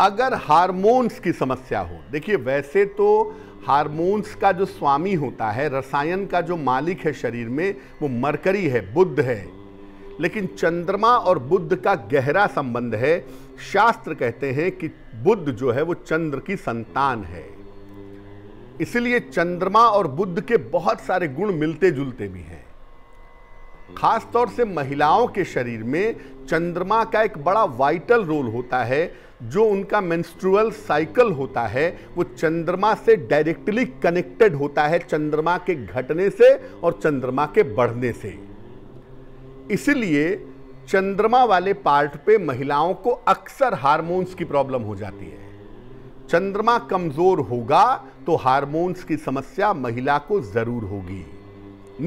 अगर हार्मोन्स की समस्या हो देखिए वैसे तो हार्मोन्स का जो स्वामी होता है रसायन का जो मालिक है शरीर में वो मरकरी है बुद्ध है लेकिन चंद्रमा और बुद्ध का गहरा संबंध है शास्त्र कहते हैं कि बुद्ध जो है वो चंद्र की संतान है इसलिए चंद्रमा और बुद्ध के बहुत सारे गुण मिलते जुलते भी हैं खासतौर से महिलाओं के शरीर में चंद्रमा का एक बड़ा वाइटल रोल होता है जो उनका मेंस्ट्रुअल साइकिल होता है वो चंद्रमा से डायरेक्टली कनेक्टेड होता है चंद्रमा के घटने से और चंद्रमा के बढ़ने से इसलिए चंद्रमा वाले पार्ट पे महिलाओं को अक्सर हार्मोन्स की प्रॉब्लम हो जाती है चंद्रमा कमज़ोर होगा तो हार्मोन्स की समस्या महिला को ज़रूर होगी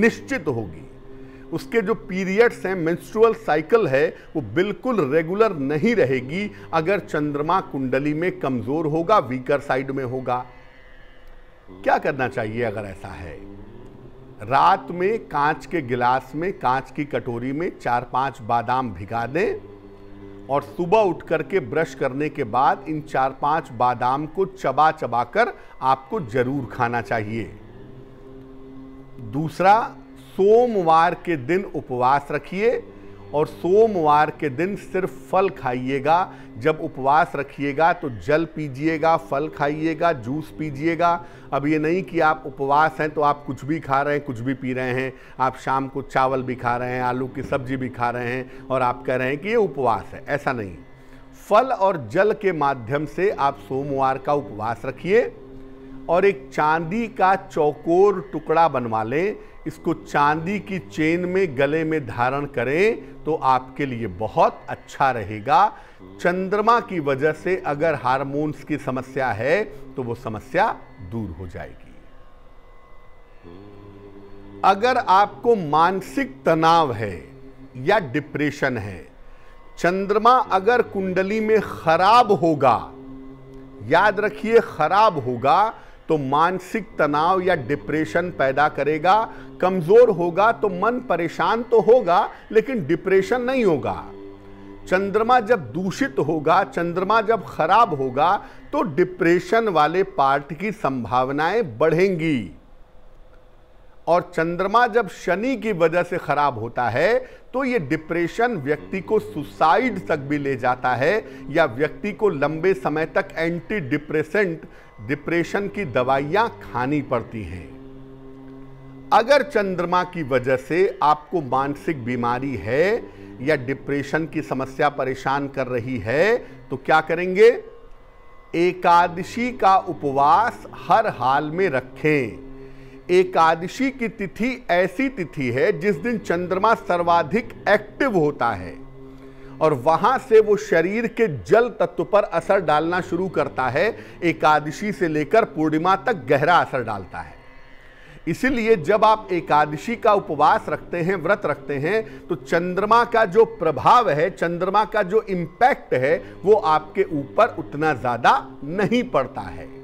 निश्चित होगी उसके जो पीरियड्स हैं मेंस्ट्रुअल साइकिल है वो बिल्कुल रेगुलर नहीं रहेगी अगर चंद्रमा कुंडली में कमज़ोर होगा वीकर साइड में होगा क्या करना चाहिए अगर ऐसा है रात में कांच के गिलास में कांच की कटोरी में चार पांच बादाम भिगा दें और सुबह उठ करके ब्रश करने के बाद इन चार पांच बादाम को चबा चबा कर आपको जरूर खाना चाहिए दूसरा सोमवार के दिन उपवास रखिए और सोमवार के दिन सिर्फ फल खाइएगा जब उपवास रखिएगा तो जल पीजिएगा फल खाइएगा जूस पीजिएगा अब ये नहीं कि आप उपवास हैं तो आप कुछ भी खा रहे हैं कुछ भी पी रहे हैं आप शाम को चावल भी खा रहे हैं आलू की सब्जी भी खा रहे हैं और आप कह रहे हैं कि ये उपवास है ऐसा नहीं फल और जल के माध्यम से आप सोमवार का उपवास रखिए और एक चांदी का चौकोर टुकड़ा बनवा लें इसको चांदी की चेन में गले में धारण करें तो आपके लिए बहुत अच्छा रहेगा चंद्रमा की वजह से अगर हार्मोन्स की समस्या है तो वो समस्या दूर हो जाएगी अगर आपको मानसिक तनाव है या डिप्रेशन है चंद्रमा अगर कुंडली में खराब होगा याद रखिए खराब होगा तो मानसिक तनाव या डिप्रेशन पैदा करेगा कमज़ोर होगा तो मन परेशान तो होगा लेकिन डिप्रेशन नहीं होगा चंद्रमा जब दूषित होगा चंद्रमा जब खराब होगा तो डिप्रेशन वाले पार्ट की संभावनाएं बढ़ेंगी और चंद्रमा जब शनि की वजह से खराब होता है तो ये डिप्रेशन व्यक्ति को सुसाइड तक भी ले जाता है या व्यक्ति को लंबे समय तक एंटी डिप्रेसेंट डिप्रेशन की दवाइयां खानी पड़ती हैं अगर चंद्रमा की वजह से आपको मानसिक बीमारी है या डिप्रेशन की समस्या परेशान कर रही है तो क्या करेंगे एकादशी का उपवास हर हाल में रखें एकादशी की तिथि ऐसी तिथि है जिस दिन चंद्रमा सर्वाधिक एक्टिव होता है और वहां से वो शरीर के जल तत्व पर असर डालना शुरू करता है एकादशी से लेकर पूर्णिमा तक गहरा असर डालता है इसीलिए जब आप एकादशी का उपवास रखते हैं व्रत रखते हैं तो चंद्रमा का जो प्रभाव है चंद्रमा का जो इम्पैक्ट है वो आपके ऊपर उतना ज़्यादा नहीं पड़ता है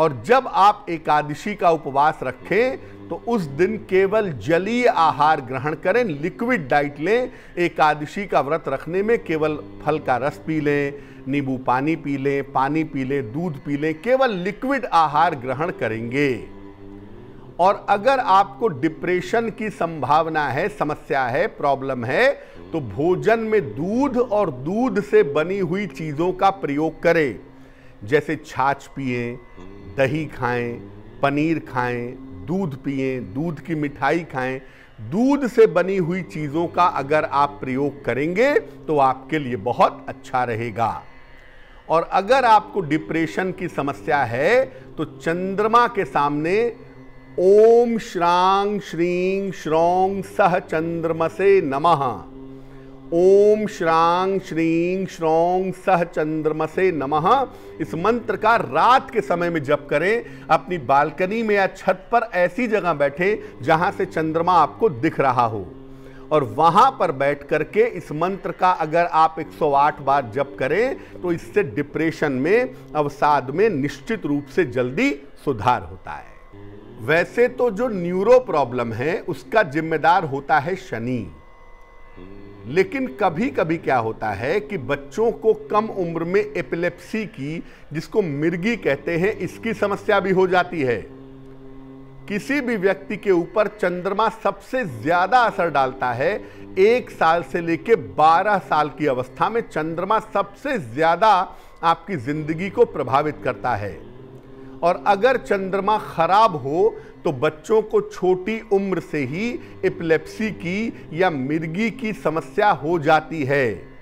और जब आप एकादशी का उपवास रखें तो उस दिन केवल जलीय आहार ग्रहण करें लिक्विड डाइट लें एकादशी का व्रत रखने में केवल फल का रस पी लें नींबू पानी पी लें पानी पी लें दूध पी लें केवल लिक्विड आहार ग्रहण करेंगे और अगर आपको डिप्रेशन की संभावना है समस्या है प्रॉब्लम है तो भोजन में दूध और दूध से बनी हुई चीज़ों का प्रयोग करें जैसे छाछ पिए दही खाएं पनीर खाएं दूध पिए दूध की मिठाई खाएं दूध से बनी हुई चीज़ों का अगर आप प्रयोग करेंगे तो आपके लिए बहुत अच्छा रहेगा और अगर आपको डिप्रेशन की समस्या है तो चंद्रमा के सामने ओम श्रांग श्रीं श्रोंग सह चंद्रमा से नमः ओम श्रांग श्रीं श्रोंग सह चंद्रमसे नमः इस मंत्र का रात के समय में जप करें अपनी बालकनी में या छत पर ऐसी जगह बैठे जहां से चंद्रमा आपको दिख रहा हो और वहां पर बैठ करके इस मंत्र का अगर आप 108 बार जप करें तो इससे डिप्रेशन में अवसाद में निश्चित रूप से जल्दी सुधार होता है वैसे तो जो न्यूरो प्रॉब्लम है उसका जिम्मेदार होता है शनि लेकिन कभी कभी क्या होता है कि बच्चों को कम उम्र में एपिलेप्सी की जिसको मिर्गी कहते हैं इसकी समस्या भी हो जाती है किसी भी व्यक्ति के ऊपर चंद्रमा सबसे ज़्यादा असर डालता है एक साल से लेकर बारह साल की अवस्था में चंद्रमा सबसे ज़्यादा आपकी ज़िंदगी को प्रभावित करता है और अगर चंद्रमा खराब हो तो बच्चों को छोटी उम्र से ही इपलेप्सी की या मिर्गी की समस्या हो जाती है